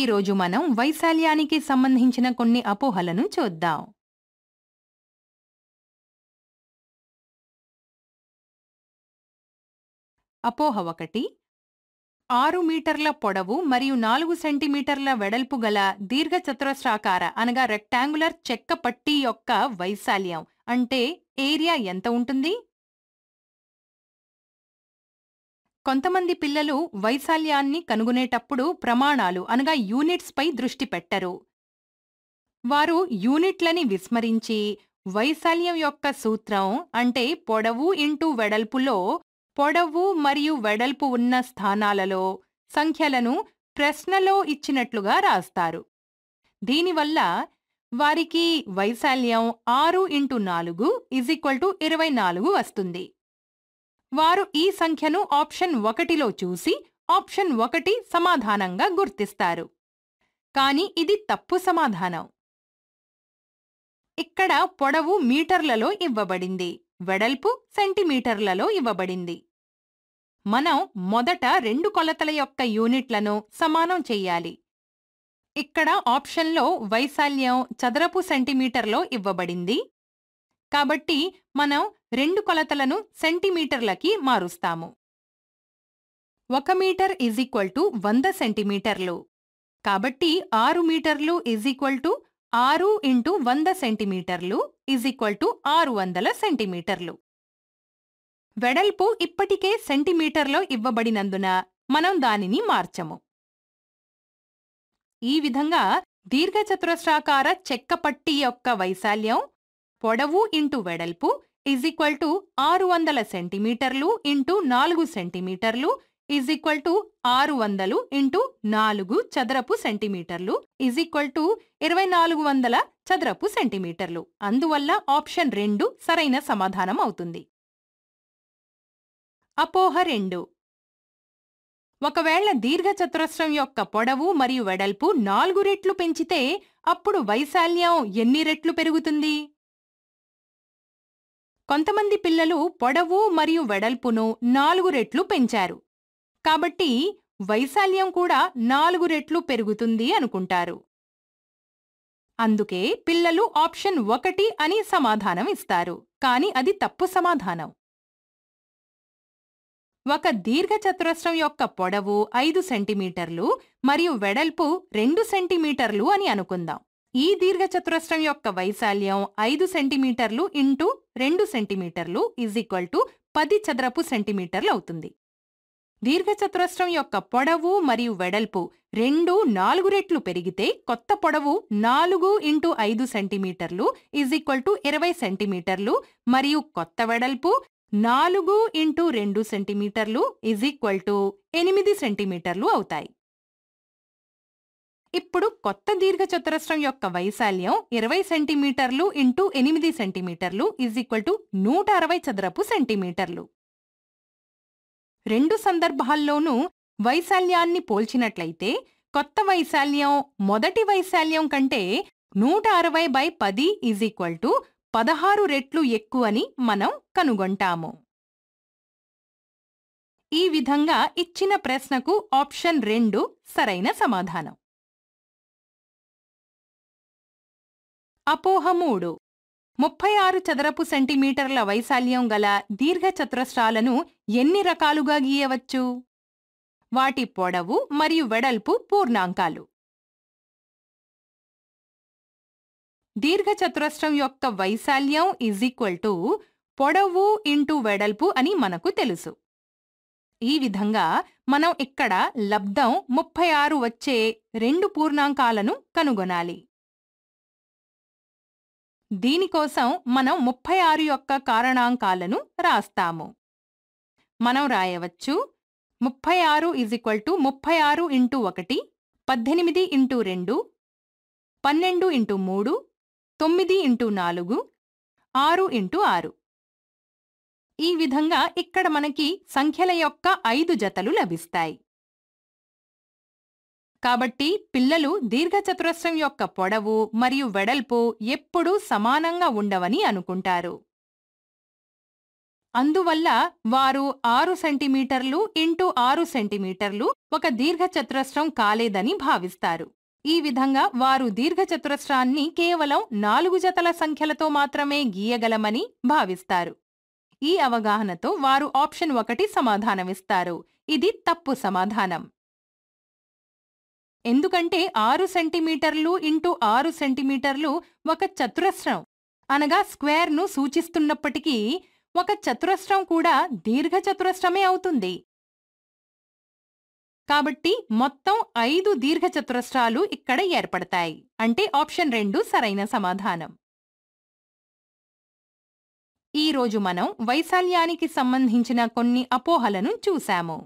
ఈరోజు మనం వైశాల్యానికి సంబంధించిన కొన్ని అపోహలను చూద్దాం అపోహ ఒకటి ఆరు మీటర్ల పొడవు మరియు నాలుగు సెంటీమీటర్ల వెడల్పు గల దీర్ఘచతురస్రాకార అనగా రెక్టాంగులర్ చెక్క పట్టీ యొక్క వైశాల్యం అంటే ఏరియా ఎంత ఉంటుంది కొంతమంది పిల్లలు వైశాల్యాన్ని కనుగొనేటప్పుడు ప్రమాణాలు అనగా యూనిట్స్పై దృష్టి పెట్టరు వారు యూనిట్లని విస్మరించి వైశాల్యం యొక్క సూత్రం అంటే పొడవు ఇంటూ వెడల్పులో పొడవు మరియు వెడల్పు ఉన్న స్థానాలలో సంఖ్యలను ప్రశ్నలో ఇచ్చినట్లుగా రాస్తారు దీనివల్ల వారికి వైశాల్యం ఆరు ఇంటూ నాలుగు ఈజ్ ఈక్వల్ టు ఇరవై నాలుగు వస్తుంది వారు ఈ సంఖ్యను ఆప్షన్ ఒకటిలో చూసి ఆప్షన్ ఒకటి సమాధానంగా గుర్తిస్తారు కాని ఇది తప్పు సమాధానం ఇక్కడ పొడవు మీటర్లలో ఇవ్వబడింది వెడల్పు సెంటీమీటర్లలో ఇవ్వబడింది మనం మొదట రెండు కొలతల యొక్క యూనిట్లను సమానం చెయ్యాలి ఇక్కడ ఆప్షన్లో వైశాల్యం చదరపు సెంటీమీటర్లో ఇవ్వబడింది కాబట్టి మనం రెండు కొలతలను సెంటీమీటర్లకి మారుస్తాము ఒక మీటర్ ఈజీక్వల్ ఈక్వల్ టు వంద సెంటీమీటర్లు కాబట్టి ఆరు మీటర్లు ఈజీక్వల్ ఈక్వల్ టు ఆరు ఇంటూ వంద సెంటీమీటర్లు ఈజీక్వల్ ఈక్వల్ టు ఆరు వందల సెంటీమీటర్లు వెడల్పు ఇప్పటికే సెంటీమీటర్లో ఇవ్వబడినందున మనం దానిని మార్చము ఈ విధంగా దీర్ఘచతురస్రాకార చెక్క పట్టి యొక్క వైశాల్యం పొడవు ఇంటూ వెడల్పు ఈజ్ ఈక్వల్ టు ఆరు వందల సెంటీమీటర్లు ఇంటూ నాలుగు సెంటీమీటర్లు ఈజ్ ఈక్వల్ టు ఆరు వందలు ఇంటూ నాలుగు చదరపు సెంటీమీటర్లు ఈజ్ ఈక్వల్ టు ఇరవై నాలుగు వందల చదరపు సెంటీమీటర్లు అందువల్ల ఆప్షన్ రెండు సరైన సమాధానం అవుతుంది అపోహ రెండు ఒకవేళ దీర్ఘచతురస్రం యొక్క పొడవు మరియు వెడల్పు నాలుగు రెట్లు పెంచితే అప్పుడు వైశాల్యం ఎన్ని రెట్లు పెరుగుతుంది కొంతమంది పిల్లలు పొడవు మరియు వెడల్పును నాలుగు రెట్లు పెంచారు కాబట్టి వైశాల్యం కూడా నాలుగు రెట్లు పెరుగుతుంది అనుకుంటారు అందుకే పిల్లలు ఆప్షన్ ఒకటి అని సమాధానం ఇస్తారు కాని అది తప్పు సమాధానం ఒక దీర్ఘచతురస్రం యొక్క పొడవు ఐదు సెంటీమీటర్లు మరియు వెడల్పు రెండు సెంటీమీటర్లు అని అనుకుందాం ఈ దీర్ఘచతురస్రం యొక్క వైశాల్యం ఐదు సెంటీమీటర్లు ఇంటూ రెండు సెంటీమీటర్లు ఈజ్ ఈక్వల్ టు పది చదరపు సెంటీమీటర్లు అవుతుంది దీర్ఘచతురస్రం యొక్క పొడవు మరియు వెడల్పు రెండు నాలుగు రెట్లు పెరిగితే కొత్త పొడవు నాలుగు ఇంటూ ఐదు సెంటీమీటర్లు ఈజ్ ఈక్వల్ టు ఇరవై సెంటీమీటర్లు మరియు కొత్త వెడల్పు నాలుగు ఇంటూ రెండు సెంటీమీటర్లు ఈజ్ ఈక్వల్ టు ఎనిమిది సెంటీమీటర్లు అవుతాయి ఇప్పుడు కొత్త దీర్ఘచతురస్రం యొక్క వైశాల్యం ఇరవై సెంటీమీటర్లు ఇంటూ ఎనిమిది సెంటీమీటర్లు ఈజ్ ఈక్వల్ టు నూట అరవై చదరపు సెంటీమీటర్లు రెండు సందర్భాల్లోనూ వైశాల్యాన్ని పోల్చినట్లయితే కొత్త వైశాల్యం మొదటి వైశాల్యం కంటే నూట అరవై బై పది ఈజ్ ఈక్వల్ టు పదహారు రెట్లు ఎక్కువని మనం కనుగొంటాము ఈ విధంగా ఇచ్చిన ప్రశ్నకు ఆప్షన్ రెండు సరైన సమాధానం అపోహ మూడు ముప్పై ఆరు చదరపు సెంటీమీటర్ల వైశాల్యం గల దీర్ఘచతురస్రాలను ఎన్ని రకాలుగా గీయవచ్చు వాటి పొడవు మరియు వెడల్పు పూర్ణాంకాలు దీర్ఘచతురస్రం యొక్క వైశాల్యం ఈజ్ ఈక్వల్ టు పొడవు ఇంటూ వెడల్పు అని మనకు తెలుసు ఈ విధంగా మనం ఇక్కడ లబ్ధం ముప్పై ఆరు వచ్చే రెండు పూర్ణాంకాలను కనుగొనాలి దీనికోసం మనం ముప్పై ఆరు యొక్క కారణాంకాలను రాస్తాము మనం రాయవచ్చు ముప్పై ఆరు ఈజ్ ఈక్వల్ టు ముప్పై ఆరు ఇంటూ ఒకటి పద్దెనిమిది ఇంటూ రెండు పన్నెండు ఇంటూ మూడు తొమ్మిది ఇంటూ నాలుగు ఆరు ఇంటూ ఆరు ఈ విధంగా ఇక్కడ మనకి సంఖ్యల యొక్క ఐదు జతలు లభిస్తాయి కాబట్టి పిల్లలు దీర్ఘచతురస్రం యొక్క పొడవు మరియు వెడల్పు ఎప్పుడూ సమానంగా ఉండవని అనుకుంటారు అందువల్ల వారు ఆరు సెంటీమీటర్లు ఇంటూ ఆరు సెంటీమీటర్లు ఒక దీర్ఘచతురస్రం కాలేదని భావిస్తారు ఈ విధంగా వారు దీర్ఘచతురస్రాన్ని కేవలం నాలుగు జతల సంఖ్యలతో మాత్రమే గీయగలమని భావిస్తారు ఈ అవగాహనతో వారు ఆప్షన్ ఒకటి సమాధానమిస్తారు ఇది తప్పు సమాధానం ఎందుకంటే ఆరు సెంటీమీటర్లు ఇంటూ ఆరు సెంటీమీటర్లు ఒక చతురస్రం అనగా స్క్వేర్ను సూచిస్తున్నప్పటికీ ఒక చతురస్రం కూడా దీర్ఘచతురస్రమే అవుతుంది కాబట్టి మొత్తం ఐదు దీర్ఘచతురస్రాలు ఇక్కడ ఏర్పడతాయి అంటే ఆప్షన్ రెండు సరైన సమాధానం ఈరోజు మనం వైశాల్యానికి సంబంధించిన కొన్ని అపోహలను చూశాము